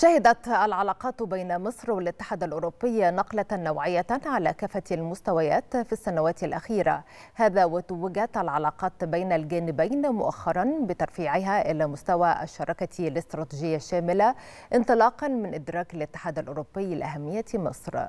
شهدت العلاقات بين مصر والاتحاد الأوروبي نقلة نوعية على كافة المستويات في السنوات الأخيرة هذا وتوجت العلاقات بين الجانبين مؤخرا بترفيعها إلى مستوى الشراكة الاستراتيجية الشاملة انطلاقا من إدراك الاتحاد الأوروبي لأهمية مصر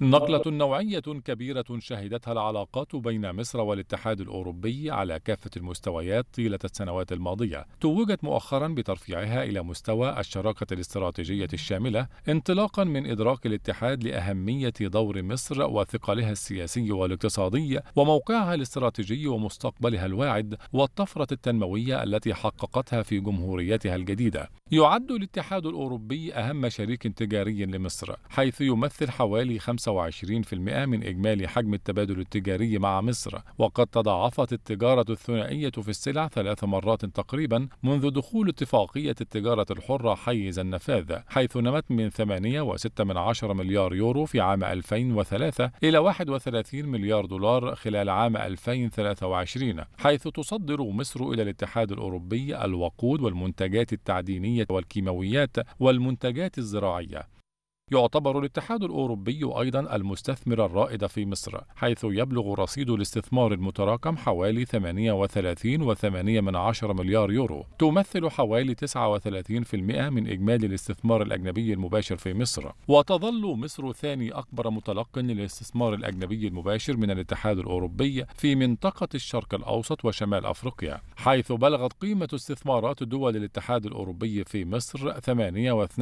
نقلة نوعية كبيرة شهدتها العلاقات بين مصر والاتحاد الأوروبي على كافة المستويات طيلة السنوات الماضية توجت مؤخرا بترفيعها إلى مستوى الشراكة الاستراتيجية الشاملة انطلاقا من إدراك الاتحاد لأهمية دور مصر وثقلها السياسي والاقتصادي وموقعها الاستراتيجي ومستقبلها الواعد والطفرة التنموية التي حققتها في جمهوريتها الجديدة يعد الاتحاد الأوروبي أهم شريك تجاري لمصر حيث يمثل حوالي 25% من إجمالي حجم التبادل التجاري مع مصر وقد تضاعفت التجارة الثنائية في السلع ثلاث مرات تقريبا منذ دخول اتفاقية التجارة الحرة حيز النفاذ حيث نمت من 8.6 مليار يورو في عام 2003 إلى 31 مليار دولار خلال عام 2023 حيث تصدر مصر إلى الاتحاد الأوروبي الوقود والمنتجات التعدينية والكيماويات والمنتجات الزراعية يعتبر الاتحاد الأوروبي أيضا المستثمر الرائد في مصر حيث يبلغ رصيد الاستثمار المتراكم حوالي 38.8 من مليار يورو تمثل حوالي 39% من إجمالي الاستثمار الأجنبي المباشر في مصر وتظل مصر ثاني أكبر متلق للاستثمار الأجنبي المباشر من الاتحاد الأوروبي في منطقة الشرق الأوسط وشمال أفريقيا حيث بلغت قيمة استثمارات دول الاتحاد الأوروبي في مصر 8.2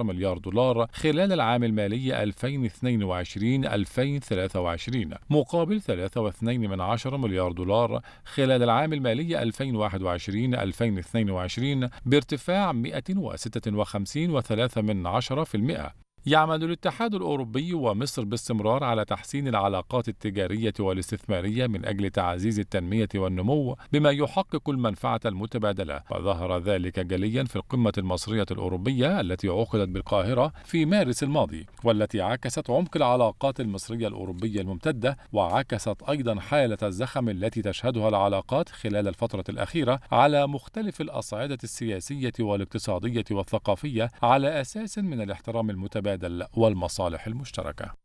مليار دولار خلال العام المالي 2022-2023 مقابل 3.2 من مليار دولار خلال العام المالي 2021-2022 بارتفاع 156.3 من في المئة يعمل الاتحاد الأوروبي ومصر باستمرار على تحسين العلاقات التجارية والاستثمارية من أجل تعزيز التنمية والنمو بما يحقق المنفعة المتبادلة وظهر ذلك جليا في القمة المصرية الأوروبية التي عقدت بالقاهرة في مارس الماضي والتي عكست عمق العلاقات المصرية الأوروبية الممتدة وعكست أيضا حالة الزخم التي تشهدها العلاقات خلال الفترة الأخيرة على مختلف الأصعدة السياسية والاقتصادية والثقافية على أساس من الاحترام المتبادل الاستفادة والمصالح المشتركة